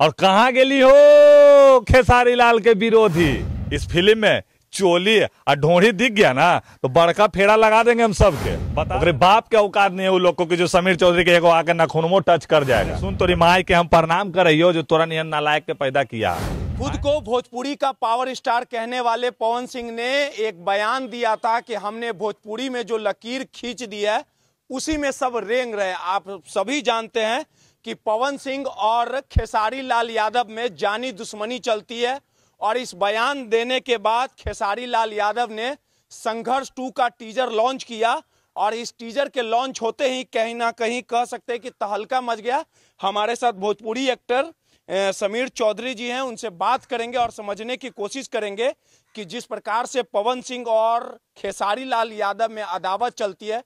और कहा गली हो खेसारी लाल के विरोधी इस फिल्म में चोली और ढोंढी दिख गया ना तो बड़का फेरा लगा देंगे हम सबके अरे बाप के औकात नहीं है उन लोगों को जो समीर चौधरी के एक आके नखुनमो टच कर जाएगा सुन तोरी माई के हम प्रणाम कर रही हो जो तोरा नियन नालायक के पैदा किया खुद को भोजपुरी का पावर स्टार कहने वाले पवन सिंह ने एक बयान दिया था कि हमने भोजपुरी में जो लकीर खींच दिया उसी में सब रेंग रहे आप सभी जानते हैं कि पवन सिंह और खेसारी लाल यादव में जानी दुश्मनी चलती है और इस बयान देने के बाद खेसारी लाल यादव ने संघर्ष टू का टीजर लॉन्च किया और इस टीजर के लॉन्च होते ही कहीं ना कहीं कह सकते हैं कि तहलका मच गया हमारे साथ भोजपुरी एक्टर समीर चौधरी जी हैं उनसे बात करेंगे और समझने की कोशिश करेंगे कि जिस प्रकार से पवन सिंह और खेसारी लाल यादव में अदावत चलती है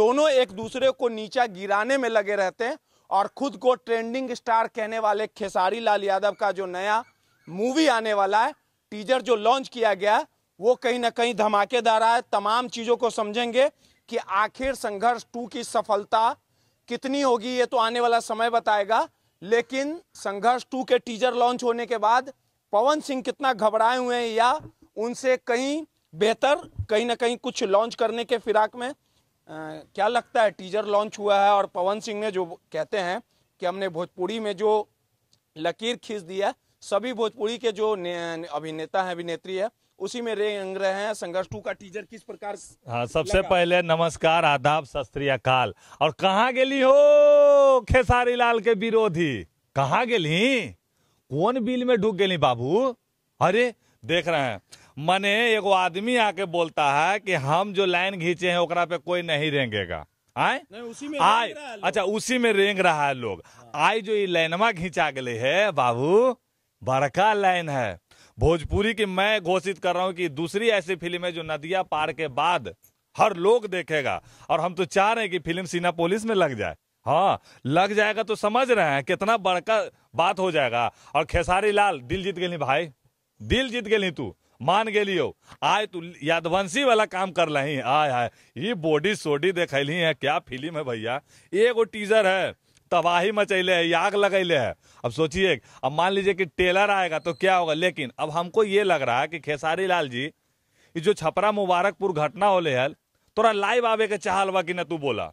दोनों एक दूसरे को नीचा गिराने में लगे रहते हैं और खुद को ट्रेंडिंग स्टार कहने वाले खेसारी लाल यादव का जो नया मूवी आने वाला है टीजर जो लॉन्च किया गया वो कहीं ना कहीं धमाकेदार है तमाम चीज़ों को समझेंगे कि आखिर संघर्ष टू की सफलता कितनी होगी ये तो आने वाला समय बताएगा लेकिन संघर्ष टू के टीजर लॉन्च होने के बाद पवन सिंह कितना घबराए हुए हैं या उनसे कहीं बेहतर कहीं ना कहीं कुछ लॉन्च करने के फिराक में क्या लगता है टीजर लॉन्च हुआ है और पवन सिंह ने जो कहते हैं कि हमने भोजपुरी में जो लकीर खींच दिया सभी भोजपुरी के जो अभिनेता हैं अभिनेत्री है उसी में रेंग रहे हैं संघर्ष टू का टीजर किस प्रकार हाँ सबसे लगा? पहले नमस्कार आदाब सस्त्रीकाल और कहाँ गेली हो खेसारी लाल के विरोधी कहाँ गेली कौन बिल में ढूक गेली बाबू अरे देख रहे हैं मने एगो आदमी आके बोलता है कि हम जो लाइन घींचे हैं ओकरा पे कोई नहीं रेंगेगा आए उसी में आए अच्छा उसी में रेंग रहा है लोग आई जो ये लाइनवा घींचा गए है बाबू बड़का लाइन है भोजपुरी की मैं घोषित कर रहा हूँ कि दूसरी ऐसी फिल्म है जो नदिया पार के बाद हर लोग देखेगा और हम तो चाह रहे हैं कि फिल्म सीना पोलिस में लग जाए हाँ लग जाएगा तो समझ रहे हैं कितना बड़का बात हो जाएगा और खेसारी लाल दिल जीत गई भाई दिल जीत गई तू मान लियो आय तू यादवंशी वाला काम कर लही आय हाय ये बॉडी सोडी देखली है क्या फिल्म है भैया एगो टीजर है तबाही मचैले है आग लगैले है अब सोचिए अब मान लीजिए कि टेलर आएगा तो क्या होगा लेकिन अब हमको ये लग रहा है कि खेसारी लाल जी ये जो छपरा मुबारकपुर घटना होले है तोरा लाइव आवे के चाहल बा कि न तू बोला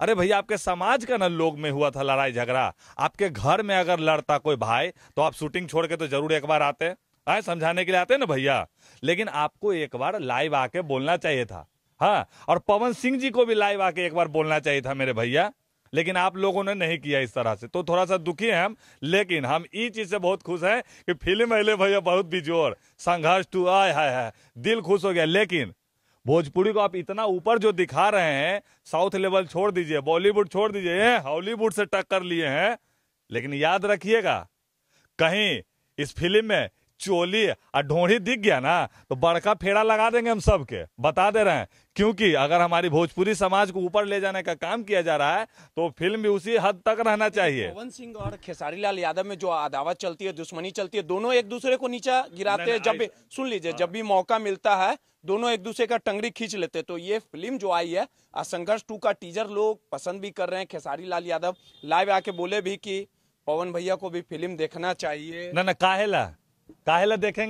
अरे भैया आपके समाज का ना लोग में हुआ था लड़ाई झगड़ा आपके घर में अगर लड़ता कोई भाई तो आप शूटिंग छोड़ के तो जरूर एक बार आते हैं आए हाँ, समझाने के लिए आते हैं ना भैया लेकिन आपको एक बार लाइव आके बोलना चाहिए था हाँ और पवन सिंह जी को भी लाइव आके एक बार बोलना चाहिए था मेरे भैया लेकिन आप लोगों ने नहीं किया इस तरह से तो थोड़ा सा दुखी हैं हम लेकिन हम इस चीज से बहुत खुश हैं कि फिल्म अले भैया बहुत बिजोर संघर्ष टू आय है, है दिल खुश हो गया लेकिन भोजपुरी को आप इतना ऊपर जो दिखा रहे हैं साउथ लेवल छोड़ दीजिए बॉलीवुड छोड़ दीजिए हॉलीवुड से टक्कर लिए हैं लेकिन याद रखिएगा कहीं इस फिल्म में चोली ढोड़ी दिख गया ना तो बड़का फेड़ा लगा देंगे हम सबके बता दे रहे हैं क्योंकि अगर हमारी भोजपुरी समाज को ऊपर ले जाने का काम किया जा रहा है तो फिल्म भी उसी हद तक रहना चाहिए पवन सिंह और खेसारी लाल यादव में जो अदावत चलती है दुश्मनी चलती है दोनों एक दूसरे को नीचा गिराते हैं जब सुन लीजिए हाँ। जब भी मौका मिलता है दोनों एक दूसरे का टंगड़ी खींच लेते तो ये फिल्म जो आई है संघर्ष टू का टीजर लोग पसंद भी कर रहे हैं खेसारी लाल यादव लाइव आके बोले भी की पवन भैया को भी फिल्म देखना चाहिए ना ना काहेला काहेला देखेंगे